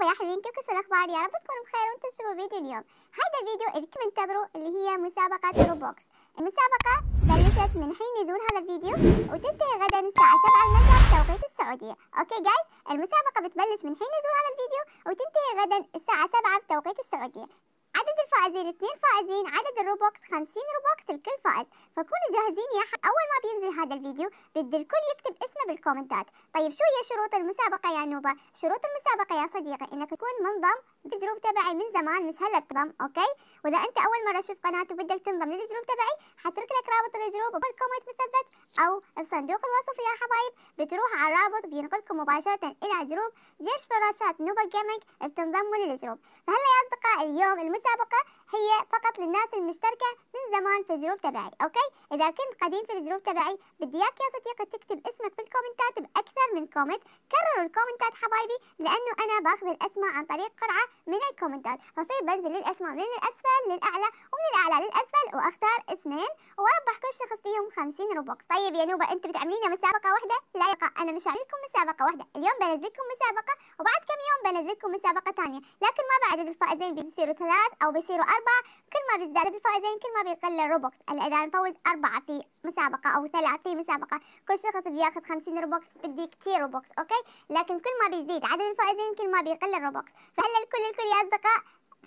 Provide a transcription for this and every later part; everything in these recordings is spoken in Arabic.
مرحبا يا حبيبين كيف شو الاخبار يا رب تكونوا بخير وانتم تشوفوا فيديو اليوم هذا الفيديو اللي كنتم تنتظروا اللي هي مسابقه روبوكس المسابقه بلشت من حين نزول هذا الفيديو وتنتهي غدا الساعه 7 المساء بتوقيت السعوديه اوكي جايز المسابقه بتبلش من حين نزول هذا الفيديو وتنتهي غدا الساعه 7 بتوقيت السعوديه فائزين اثنين فائزين عدد الروبوكس 50 روبوكس الكل فائز فكونوا جاهزين يا حق اول ما بينزل هذا الفيديو بدي الكل يكتب اسمه بالكومنتات طيب شو هي شروط المسابقه يا نوبه شروط المسابقه يا صديقي انك تكون منضم للجروب تبعي من زمان مش هلا تنضم اوكي واذا انت اول مره تشوف قناتي وبدك تنضم للجروب تبعي حترك لك رابط الجروب بالكومنت مثبت او بصندوق الوصف يا حبايب بتروح على الرابط بينقلكم مباشره الى جروب جيش فراشات نوبه جيمنج بتنضموا للجروب فهلا يا اصدقاء اليوم المسابقه هي فقط للناس المشتركة من زمان في الجروب تبعي أوكي إذا كنت قديم في الجروب تبعي بدي إياك يا صديقي تكتب اسمك في الكومنتات بأكثر من كومنت كرروا الكومنتات حبايبي لأنه أنا باخذ الأسماء عن طريق قرعة من الكومنتات فصير بنزل الأسماء من الأسفل للأعلى ومن الأعلى للأسفل وأختار اثنين وأربح الشخص فيهم 50 روبوكس طيب يا نوبة انت بتعملينا مسابقة واحدة لا يقع انا مش لكم مسابقة واحدة اليوم بنزلكم مسابقة وبعد كم يوم بنزلكم مسابقة تانية لكن ما بعدد الفائزين بيصيروا ثلاث او بيصيروا اربعة كل ما بيزداد الفائزين كل ما بيقل الروبوكس اذا نفوز اربعة في مسابقة او ثلاث في مسابقة كل شخص بياخذ 50 روبوكس بدي كتير روبوكس اوكي لكن كل ما بيزيد عدد الفائزين كل ما بيقل الروبوكس فهلا الكل الكل يا اصدقاء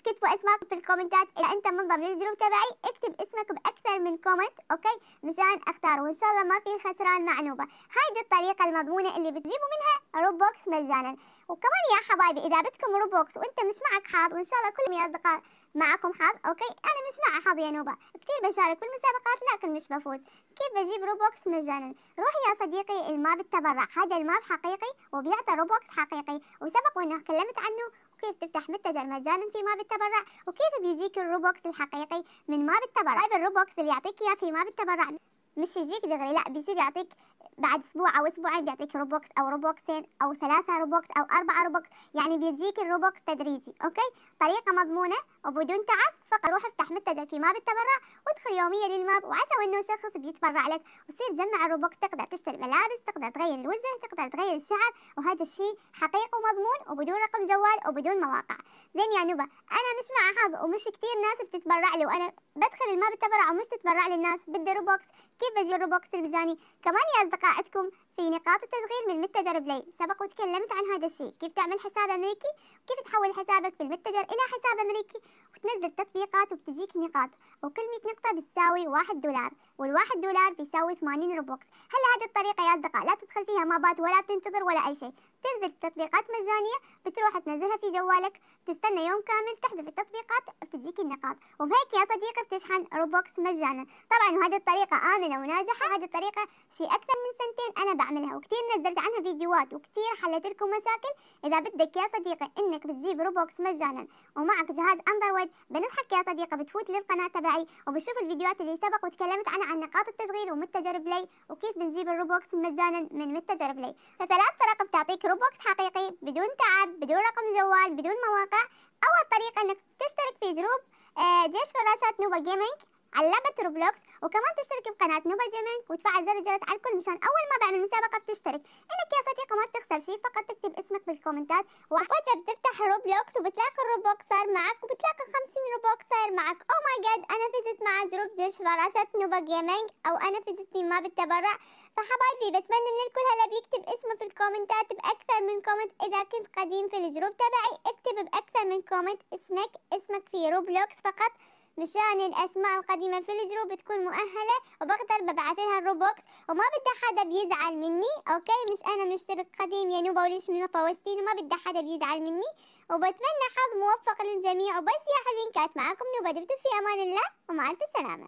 تكتبوا اسمك في الكومنتات اذا انت ضمن للجروب تبعي اكتب اسمك باكثر من كومنت اوكي مشان اختار وان شاء الله ما في خسران مع نوبه هايدي الطريقه المضمونه اللي بتجيبوا منها روبوكس مجانا وكمان يا حبايبي اذا بدكم روبوكس وانت مش معك حظ وان شاء الله كل يا اصدقاء معكم حظ اوكي انا مش مع حظ يا نوبه كثير بشارك في المسابقات لكن مش بفوز كيف بجيب روبوكس مجانا روح يا صديقي الماب التبرع هذا الماب حقيقي وبيعطي روبوكس حقيقي وسبق وانه كلمت عنه وكيف تفتح متجر مجانا في ما بالتبرع وكيف بيجيك الروبوكس الحقيقي من ما بالتبرع طيب الروبوكس اللي يعطيك اياه في ما بالتبرع مش يجيك دغري لا بيصير يعطيك بعد اسبوع او اسبوعين بيعطيك روبوكس او روبوكسين او ثلاثة روبوكس او اربعة روبوكس يعني بيجيك الروبوكس تدريجي اوكي طريقة مضمونة وبدون تعب فقط روح افتح متجر في ماب التبرع وادخل يوميا للماب وعسى انه شخص بيتبرع لك وصير جمع الروبوكس تقدر تشتري ملابس تقدر تغير الوجه تقدر تغير الشعر وهذا الشيء حقيقي ومضمون وبدون رقم جوال وبدون مواقع زين يا نوبة انا مش مع حظ ومش كثير ناس بتتبرع لي وانا بدخل الماب التبرع ومش تتبرع للناس بدي روبوكس كيف بجي الروبوكس المجاني كمان يا تقاعدكم في نقاط التشغيل من متجر بلاي سبق وتكلمت عن هذا الشيء كيف تعمل حساب أمريكي وكيف تحول حسابك بالمتجر إلى حساب أمريكي وتنزل تطبيقات وبتجيك نقاط وكل 100 نقطة بتساوي 1 دولار والواحد دولار بيساوي 80 روبوكس هل هذه الطريقة يا أصدقاء لا تدخل فيها مابات ولا تنتظر ولا أي شيء تنزل تطبيقات مجانية بتروح تنزلها في جوالك تستنى يوم كامل تحذف التطبيقات بتجيك النقاط وبهيك يا صديقي بتشحن روبوكس مجانا طبعا وهذه الطريقة آمنة وناجحة هذه الطريقة شيء أكثر من سنتين أنا بعملها وكثير نزلت عنها فيديوهات وكثير حلت لكم مشاكل إذا بدك يا صديقي إنك بتجيب روبوكس مجانا ومعك جهاز أندرويد بنصحك يا صديقي بتفوت للقناة تبعي وبتشوف الفيديوهات اللي سبق وتكلمت عنها عن نقاط التشغيل ومتجر بلاي وكيف بنجيب الروبوكس مجانا من متجر بلاي فثلاث طرق بتعطيك روبوكس دروبوكس حقيقي بدون تعب بدون رقم جوال بدون مواقع أول طريقة أنك تشترك في جروب آه، جيش فراشات نوبا جيمنج على لعبة روبلوكس وكمان تشترك بقناة نوبا جيمنج وتفعل زر الجرس على الكل مشان أول ما بعمل مسابقة بتشترك إنك يا صديقة ما تخسر شيء فقط تكتب اسمك بالكومنتات وفجأة بتفتح روبلوكس وبتلاقي الروبوكس صار معك وبتلاقي 50 روبوكس صار معك جد أنا فزت مع جروب جيش فراشة نوبا جيمنج أو أنا فزت ما بالتبرع فحبايبي بتمنى من الكل هلا بيكتب اسمه في الكومنتات بأكثر من كومنت إذا كنت قديم في الجروب تبعي اكتب بأكثر من كومنت اسمك اسمك في روبلوكس فقط مشان الاسماء القديمه في الجروب تكون مؤهله وبقدر ببعث لها الروبوكس وما بدي حدا بيزعل مني اوكي مش انا مشترك قديم يا نوبه وليش من فوستين وما بدي حدا بيزعل مني وبتمنى حظ موفق للجميع وبس يا حلوين كانت معاكم نوبه دمتم في امان الله ومع الف سلامه